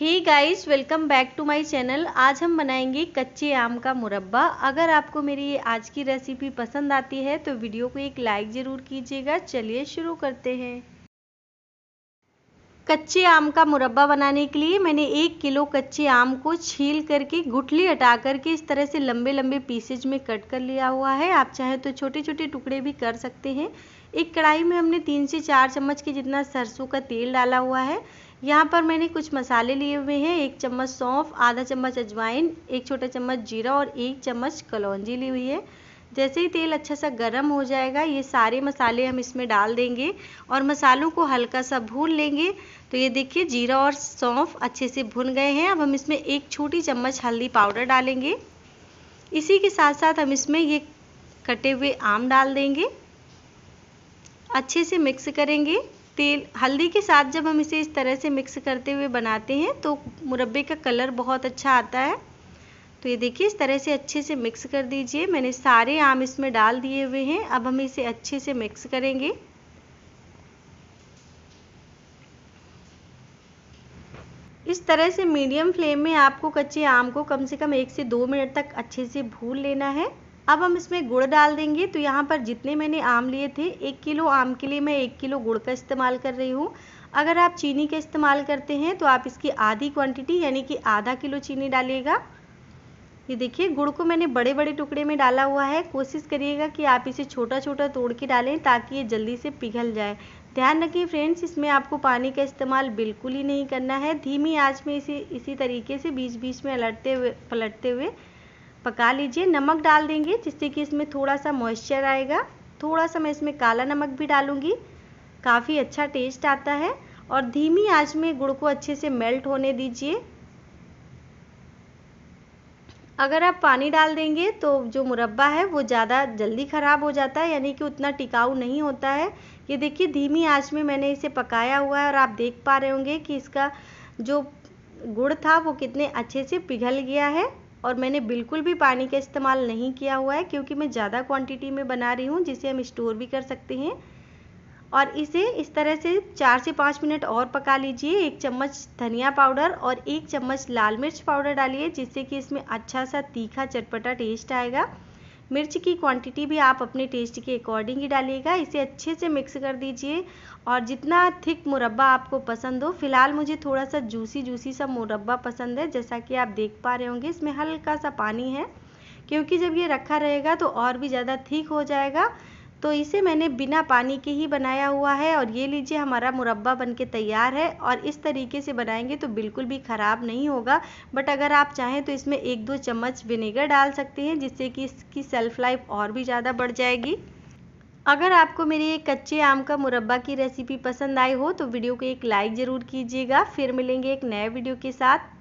he guys welcome back to my channel आज हम बनाएंगे कच्चे आम का मुरब्बा अगर आपको मेरी ये आज की रेसिपी पसंद आती है तो वीडियो को एक लाइक ज़रूर कीजिएगा चलिए शुरू करते हैं कच्चे आम का मुरब्बा बनाने के लिए मैंने एक किलो कच्चे आम को छील करके गुठली हटा करके इस तरह से लंबे लंबे पीसेज में कट कर लिया हुआ है आप चाहे तो छोटे छोटे टुकड़े भी कर सकते हैं एक कढ़ाई में हमने तीन से चार चम्मच के जितना सरसों का तेल डाला हुआ है यहाँ पर मैंने कुछ मसाले लिए हुए हैं एक चम्मच सौंफ आधा चम्मच अजवाइन एक छोटा चम्मच जीरा और एक चम्मच कलौंजी ली हुई है जैसे ही तेल अच्छा सा गर्म हो जाएगा ये सारे मसाले हम इसमें डाल देंगे और मसालों को हल्का सा भून लेंगे तो ये देखिए जीरा और सौंफ अच्छे से भुन गए हैं अब हम इसमें एक छोटी चम्मच हल्दी पाउडर डालेंगे इसी के साथ साथ हम इसमें ये कटे हुए आम डाल देंगे अच्छे से मिक्स करेंगे तेल हल्दी के साथ जब हम इसे इस तरह से मिक्स करते हुए बनाते हैं तो मुरब्बे का कलर बहुत अच्छा आता है तो ये देखिए इस तरह से अच्छे से मिक्स कर दीजिए मैंने सारे आम इसमें डाल दिए हुए हैं अब हम इसे अच्छे से मिक्स करेंगे इस तरह से मीडियम फ्लेम में आपको कच्चे आम को कम से कम एक से दो मिनट तक अच्छे से भून लेना है अब हम इसमें गुड़ डाल देंगे तो यहाँ पर जितने मैंने आम लिए थे एक किलो आम के लिए मैं एक किलो गुड़ का इस्तेमाल कर रही हूँ अगर आप चीनी का इस्तेमाल करते हैं तो आप इसकी आधी क्वांटिटी यानी कि आधा किलो चीनी डालिएगा ये देखिए गुड़ को मैंने बड़े बड़े टुकड़े में डाला हुआ है कोशिश करिएगा कि आप इसे छोटा छोटा तोड़ के डालें ताकि ये जल्दी से पिघल जाए ध्यान रखिए फ्रेंड्स इसमें आपको पानी का इस्तेमाल बिल्कुल ही नहीं करना है धीमी आंच में इसे इसी तरीके से बीच बीच में अलटते हुए पलटते हुए पका लीजिए नमक डाल देंगे जिससे कि इसमें थोड़ा सा मॉइस्चर आएगा थोड़ा सा मैं इसमें काला नमक भी डालूंगी काफ़ी अच्छा टेस्ट आता है और धीमी आंच में गुड़ को अच्छे से मेल्ट होने दीजिए अगर आप पानी डाल देंगे तो जो मुरब्बा है वो ज़्यादा जल्दी ख़राब हो जाता है यानी कि उतना टिकाऊ नहीं होता है ये देखिए धीमी आंच में मैंने इसे पकाया हुआ है और आप देख पा रहे होंगे कि इसका जो गुड़ था वो कितने अच्छे से पिघल गया है और मैंने बिल्कुल भी पानी का इस्तेमाल नहीं किया हुआ है क्योंकि मैं ज़्यादा क्वांटिटी में बना रही हूँ जिसे हम स्टोर भी कर सकते हैं और इसे इस तरह से चार से पाँच मिनट और पका लीजिए एक चम्मच धनिया पाउडर और एक चम्मच लाल मिर्च पाउडर डालिए जिससे कि इसमें अच्छा सा तीखा चटपटा टेस्ट आएगा मिर्च की क्वांटिटी भी आप अपने टेस्ट के अकॉर्डिंग ही डालिएगा इसे अच्छे से मिक्स कर दीजिए और जितना थिक मुरब्बा आपको पसंद हो फिलहाल मुझे थोड़ा सा जूसी जूसी सा मुरब्बा पसंद है जैसा कि आप देख पा रहे होंगे इसमें हल्का सा पानी है क्योंकि जब ये रखा रहेगा तो और भी ज़्यादा थिक हो जाएगा तो इसे मैंने बिना पानी के ही बनाया हुआ है और ये लीजिए हमारा मुरब्बा बन के तैयार है और इस तरीके से बनाएंगे तो बिल्कुल भी ख़राब नहीं होगा बट अगर आप चाहें तो इसमें एक दो चम्मच विनेगर डाल सकते हैं जिससे कि इसकी सेल्फ़ लाइफ और भी ज़्यादा बढ़ जाएगी अगर आपको मेरे ये कच्चे आम का मुरब्बा की रेसिपी पसंद आई हो तो वीडियो को एक लाइक ज़रूर कीजिएगा फिर मिलेंगे एक नए वीडियो के साथ